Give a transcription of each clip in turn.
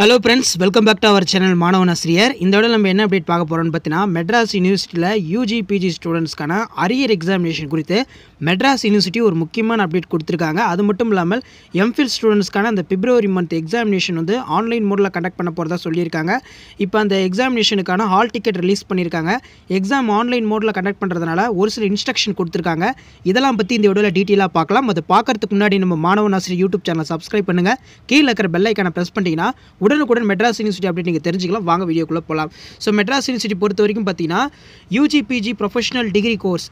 hello friends welcome back to our channel மாணவன் ஆசிரியர் இந்த விட நம்ம என்ன அப்டேட் பார்க்க போகிறோம்னு பார்த்தீங்கன்னா மெட்ராஸ் யூனிவர்சிட்டியில் யூஜி பிஜி ஸ்டூடெண்ட்ஸ்க்கான அரியர் எக்ஸாமினேஷன் குறித்து மெட்ராஸ் யூனிவர்சிட்டி ஒரு முக்கியமான அப்டேட் கொடுத்துருக்காங்க அது மட்டும் இல்லாமல் எம்ஃபில் ஸ்டூடெண்ட்ஸ்க்கான அந்த பிப்ரவரி மந்த் எக்ஸாமினேஷன் வந்து ஆன்லைன் மோடில் கண்டக்ட் பண்ண போகிறதா சொல்லியிருக்காங்க இப்போ அந்த எக்ஸாமினேஷனுக்கான ஹால் டிக்கெட் ரிலீஸ் பண்ணியிருக்காங்க எக்ஸாம் ஆன்லைன் மோடில் கண்டக்ட் பண்ணுறதுனால ஒரு சில இன்ஸ்ட்ரக்ஷன் கொடுத்துருக்காங்க இதெல்லாம் பற்றி இந்த வீடியோவில் டீட்டெயிலாக பார்க்கலாம் அதை பார்க்கறதுக்கு முன்னாடி நம்ம மாணவன் ஆசிரியர் யூடியூப் சேனலை சப்ஸ்கிரைப் பண்ணுங்கள் கீழே இருக்கிற பெல்லைக்கான ப்ரெஸ் பண்ணிங்கன்னா உடனுக்குடன் மெட்ராஸ் யூனிவர்சிட்டி அப்படின்னு நீங்கள் தெரிஞ்சுக்கலாம் வாங்க வீடியோக்குள்ளே போகலாம் ஸோ மெட்ராஸ் யூனிவர்சிட்டி பொறுத்த வரைக்கும் பார்த்தீங்கன்னா UG PG professional degree course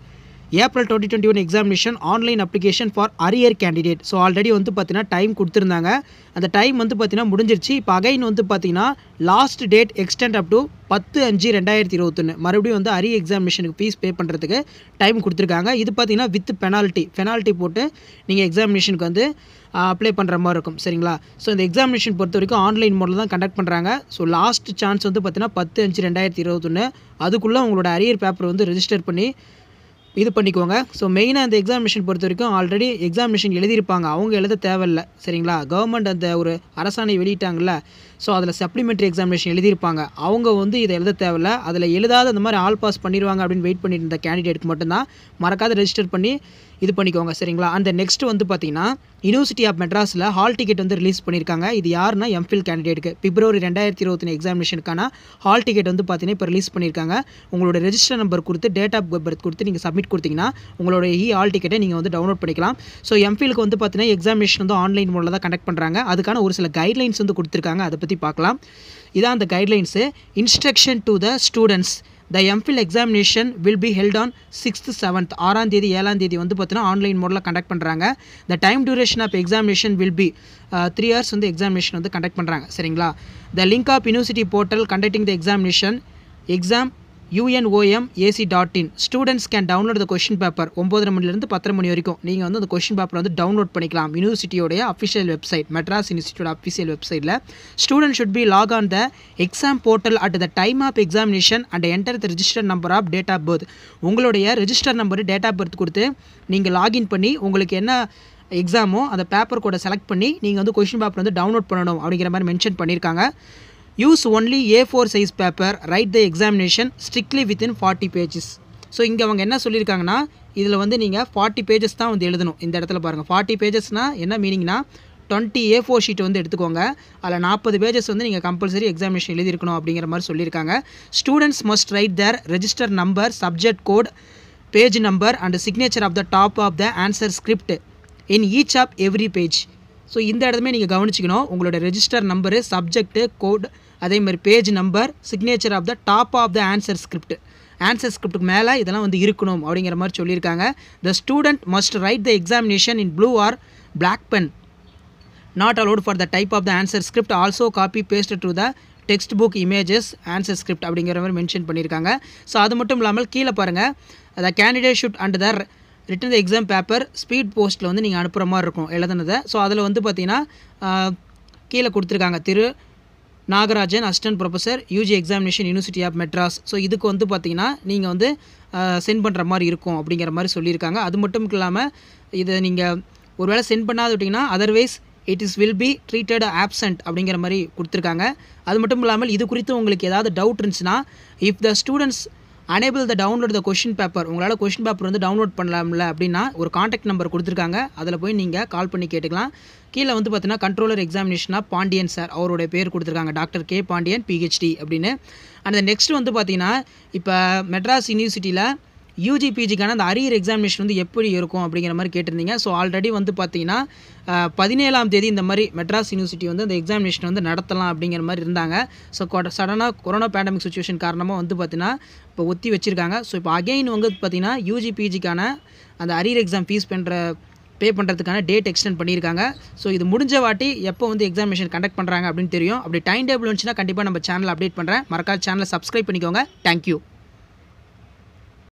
April twenty twenty one examination online application for arrear candidate so already வந்து பார்த்தீங்கன்னா டைம் கொடுத்துருந்தாங்க அந்த டைம் வந்து பார்த்தீங்கன்னா முடிஞ்சிருச்சு இப்போ அகைன் வந்து பார்த்தீங்கன்னா last date extend up to பத்து அஞ்சு ரெண்டாயிரத்தி இருபத்தொன்று மறுபடியும் வந்து அரிய எக்ஸாமினேஷனுக்கு ஃபீஸ் பே பண்ணுறதுக்கு டைம் கொடுத்துருக்காங்க இது பார்த்தீங்கன்னா வித் பெனால்ட்டி பெனால்ட்டி போட்டு நீங்கள் எக்ஸாமினேஷனுக்கு வந்து அப்ளை பண்ணுற மாதிரி இருக்கும் சரிங்களா ஸோ இந்த எக்ஸாமினேஷன் பொறுத்த வரைக்கும் ஆன்லைன் மோடில் தான் கண்டக்ட் பண்ணுறாங்க ஸோ லாஸ்ட் சான்ஸ் வந்து பார்த்தீங்கன்னா பத்து அஞ்சு ரெண்டாயிரத்தி இருபத்தொன்று அதுக்குள்ளே உங்களோட அரியர் பேப்பர் வந்து ரெஜிஸ்டர் பண்ணி இது பண்ணிக்கோங்க ஸோ மெயினாக அந்த எக்ஸாமினேஷன் பொறுத்த வரைக்கும் ஆல்ரெடி எக்ஸாமினேஷன் எழுதியிருப்பாங்க அவங்க எழுத தேவையில்லை சரிங்களா கவர்மெண்ட் அந்த ஒரு அரசாணை வெளியிட்டாங்கல்ல ஸோ அதில் சப்ளிமெண்ட்ரி எக்ஸாமினேஷன் எழுதியிருப்பாங்க அவங்க வந்து இதை எழுத தேவையில்ல அதில் எழுதாத இந்த மாதிரி ஆல் பாஸ் பண்ணிடுவாங்க அப்படின்னு வெயிட் பண்ணிட்டு இருந்த கேண்டிடேட்டுக்கு மட்டும்தான் மறக்காத ரெஜிஸ்டர் பண்ணி இது பண்ணிக்கோங்க சரிங்களா அந்த நெக்ஸ்ட் வந்து பார்த்தீங்கன்னா யூனிவர்சிட்டி ஆஃப் மெட்ராஸில் ஹால் டிக்கெட் வந்து ரிலீஸ் பண்ணியிருக்காங்க இது யாருன்னா எம்ஃபில் கேண்டிடேட்டுக்கு பிப்ரவரி ரெண்டாயிரத்தி இருபத்தி எக்ஸாமினேஷனுக்கான ஹால் டிக்கெட் வந்து பார்த்தீங்கன்னா இப்போ ரிலீஸ் பண்ணியிருக்காங்க உங்களோட ரெஜிஸ்டர் நம்பர் கொடுத்து டேட் ஆஃப் பர்த் கொடுத்து நீங்கள் சப்மிட் கொடுத்தீங்கன்னா உங்களோட இ ஹால் டிக்கெட்டை e நீங்கள் வந்து டவுன்லோட் பண்ணிக்கலாம் ஸோ எம்ஃபிலுக்கு வந்து பார்த்தீங்கன்னா எக்ஸாமினேஷன் வந்து ஆன்லைன் மூலம் தான் கண்டக்ட் பண்ணுறாங்க அதுக்கான ஒரு சில கைட்லைன்ஸ் வந்து கொடுத்துருக்காங்க அதை பற்றி பார்க்கலாம் இதான் அந்த guidelines instruction to the students the M Phil examination will be held on sixth seventh ஆறாம் தேதி ஏழாம் தேதி வந்து பார்த்தீங்கன்னா ஆன்லைன் மோடில் கண்டக்ட் பண்ணுறாங்க the time duration of examination will be three hours வந்து எக்ஸாமினேஷன் வந்து கண்டக்ட் பண்ணுறாங்க சரிங்களா the link of university portal conducting the examination exam UNOM AC dot in students can download the question paper ஒம்பதரை மணிலேருந்து பத்தரை மணி வரைக்கும் நீங்கள் வந்து அந்த கொஷின் பேப்பர் வந்து டவுன்லோட் பண்ணிக்கலாம் யூனிவர்சிட்டியோடைய அஃபிஷியல் வெப்சைட் மெட்ராஸ் யூனிவர்சிட்டியோட அஃபிஷியல் வெப்சைட்டில் student should be log on the exam portal at the time of examination and enter the register number of date of birth உங்களுடைய register number date of birth கொடுத்து நீங்கள் login பண்ணி உங்களுக்கு என்ன எக்ஸாமோ அந்த paper கூட செலக்ட் பண்ணி நீங்கள் வந்து கொஷின் பேப்பர் வந்து டவுன்லோட் பண்ணணும் அப்படிங்கிற மாதிரி மென்ஷன் பண்ணியிருக்காங்க use only A four size paper write the examination strictly within forty pages so இங்கே அவங்க என்ன சொல்லியிருக்காங்கன்னா இதில் வந்து நீங்கள் ஃபார்ட்டி பேஜஸ் தான் வந்து எழுதணும் இந்த இடத்துல பாருங்கள் ஃபார்ட்டி பேஜஸ்னால் என்ன மீனிங்னா டுவெண்ட்டி ஏ ஃபோர் ஷீட் வந்து எடுத்துக்கோங்க அதில் நாற்பது பேஜஸ் வந்து நீங்கள் கம்பல்சரி எக்ஸாமினேஷன் எழுதியிருக்கணும் அப்படிங்கிற மாதிரி சொல்லியிருக்காங்க students must write their register number subject code page number and signature of the top of the answer script in each of every page so இந்த இடத்துமே நீங்கள் கவனிச்சிக்கணும் உங்களோட ரெஜிஸ்டர் நம்பரு சப்ஜெக்ட்டு கோட் அதே மாதிரி page number signature of the top of the answer script answer ஸ்கிரிப்ட்டுக்கு மேலே இதெல்லாம் வந்து இருக்கணும் அப்படிங்கிற மாதிரி சொல்லியிருக்காங்க the student must write the examination in blue or black pen not allowed for the type of the answer script also copy paste to the text book images answer script அப்படிங்கிற மாதிரி மென்ஷன் பண்ணியிருக்காங்க so அது மட்டும் இல்லாமல் கீழே பாருங்கள் the candidate should and their written exam paper speed போஸ்ட்டில் வந்து நீங்கள் அனுப்புகிற மாதிரி இருக்கும் எழுதுனதை ஸோ அதில் வந்து பார்த்தீங்கன்னா கீழே கொடுத்துருக்காங்க Thiru Nagarajan assistant professor UG examination university of Madras so இதுக்கு வந்து பார்த்தீங்கன்னா நீங்கள் வந்து சென்ட் பண்ணுற மாதிரி இருக்கும் அப்படிங்கிற மாதிரி சொல்லியிருக்காங்க அது மட்டும் இல்லாமல் இதை நீங்கள் ஒருவேளை சென்ட் பண்ணாது விட்டிங்கன்னா otherwise it is will be treated absent அப்படிங்கிற மாதிரி கொடுத்துருக்காங்க அது மட்டும் இல்லாமல் இது குறித்து உங்களுக்கு ஏதாவது டவுட் இருந்துச்சுன்னா if the students unable the download the question paper உங்களால் கொஷின் பேப்பர் வந்து டவுன்லோட் பண்ணலாம்ல அப்படின்னா ஒரு காண்டாக்ட் நம்பர் கொடுத்துருக்காங்க அதில் போய் நீங்கள் கால் பண்ணி கேட்டுக்கலாம் கீழே வந்து பார்த்தீங்கன்னா கண்ட்ரோலர் எக்ஸாமினேஷனாக பாண்டியன் சார் அவருடைய பேர் கொடுத்துருக்காங்க டாக்டர் கே பாண்டியன் பிஹெச்டி அப்படின்னு அண்ட் நெக்ஸ்ட் வந்து பார்த்தீங்கன்னா இப்போ மெட்ராஸ் யூனிவர்சிட்டியில் யூஜி பிஜிக்கான அந்த அரியர் எக்ஸாமினேஷன் வந்து எப்படி இருக்கும் அப்படிங்கிற மாதிரி கேட்டிருந்தீங்க ஸோ ஆல்ரெடி வந்து பார்த்தீங்கன்னா பதினேழாம் தேதி இந்த மாதிரி மெட்ராஸ் யூனிவர்சிட்டி வந்து அந்த எக்ஸாமினேஷன் வந்து நடத்தலாம் அப்படிங்கிற மாதிரி இருந்தாங்க ஸோ சடனாக கொரோனா பேண்டமிக் சுச்சுவேஷன் காரணமாக வந்து பார்த்தீங்கன்னா இப்போ ஒத்தி வச்சுருக்காங்க ஸோ இப்போ அகெயின் வந்து பார்த்தீங்கன்னா யூஜி பிஜிக்கான அந்த அரியர் எக்ஸாம் ஃபீஸ் பண்ணுற பே பண்ணுறதுக்கான டேட் எக்ஸ்டெண்ட் பண்ணியிருக்காங்க ஸோ இது முடிஞ்ச வாட்டி எப்போ வந்து எக்ஸாமினேஷன் கண்டக்ட் பண்ணுறாங்க அப்படின்னு தெரியும் அப்படி டைம் டேபிள் வந்துச்சுன்னா கண்டிப்பாக நம்ம சேனல் அப்டேட் பண்ணுறேன் மறக்காத சேனலை சப்ஸ்கிரைப் பண்ணிக்கோங்க தேங்க்யூ